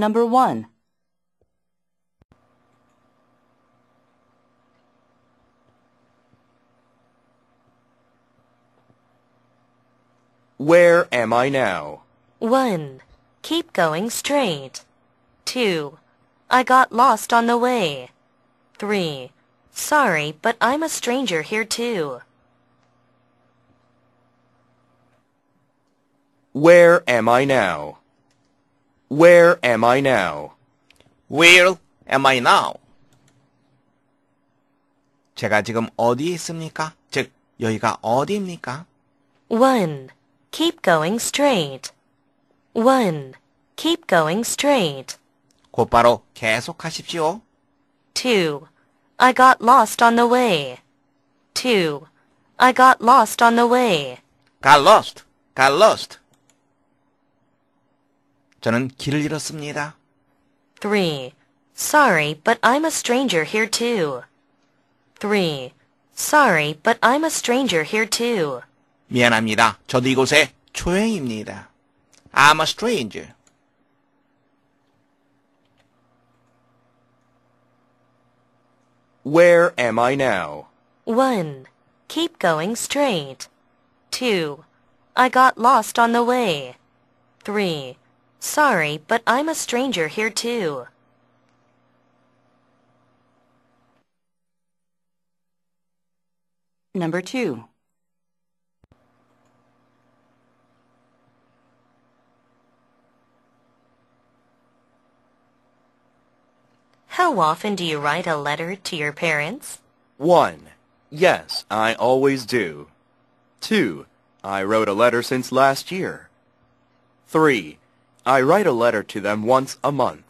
number one. Where am I now? 1. Keep going straight. 2. I got lost on the way. 3. Sorry, but I'm a stranger here too. Where am I now? Where am I now? Where am I now? 제가 지금 어디에 있습니까? 즉, 여기가 어디입니까? 1. Keep going straight. 1. Keep going straight. 곧바로 계속하십시오. 2. I got lost on the way. 2. I got lost on the way. Got lost. Got lost. 저는 길을 잃었습니다. 3. Sorry, but I'm a stranger here too. 3. Sorry, but I'm a stranger here too. 미안합니다. 저도 이곳에 초행입니다. I'm a stranger. Where am I now? 1. Keep going straight. 2. I got lost on the way. 3. Sorry, but I'm a stranger here too. Number 2. How often do you write a letter to your parents? 1. Yes, I always do. 2. I wrote a letter since last year. 3. I write a letter to them once a month.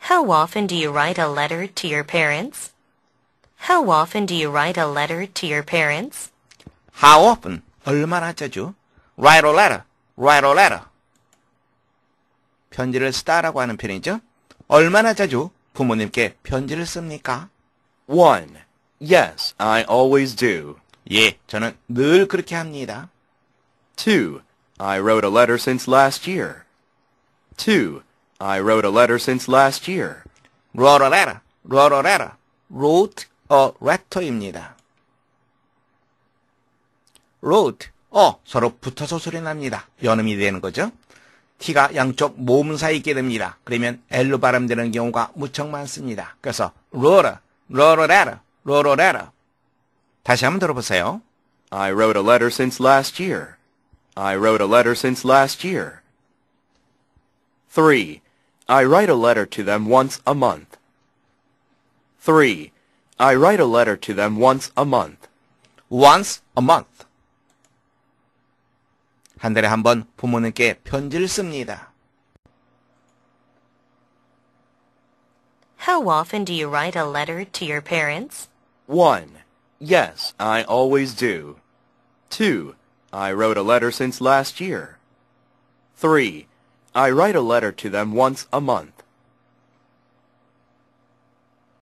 How often do you write a letter to your parents? How often do you write a letter to your parents? How often? 얼마나 자주? Write a letter. Write a letter. 편지를 쓰다라고 하는 표현이죠. 얼마나 자주 부모님께 편지를 씁니까? 1. Yes, I always do. 예, 저는 늘 그렇게 합니다. 2. I wrote a letter since last year. 2. I wrote a letter since last year. wrote a letter, wrote a letter, wrote a letter입니다. wrote, 어, 서로 붙어서 소리 납니다. 연음이 되는 거죠. T가 양쪽 모음 사이에 있게 됩니다. 그러면 L로 발음되는 경우가 무척 많습니다. 그래서 wrote a, wrote a letter, wrote a letter. 다시 한번 들어보세요. I wrote a letter since last year. I wrote a letter since last year. 3. I write a letter to them once a month. 3. I write a letter to them once a month. Once a month. 한 달에 한 번 부모님께 편지를 씁니다. How often do you write a letter to your parents? 1. Yes, I always do. 2. I wrote a letter since last year. 3. I write a letter to them once a month.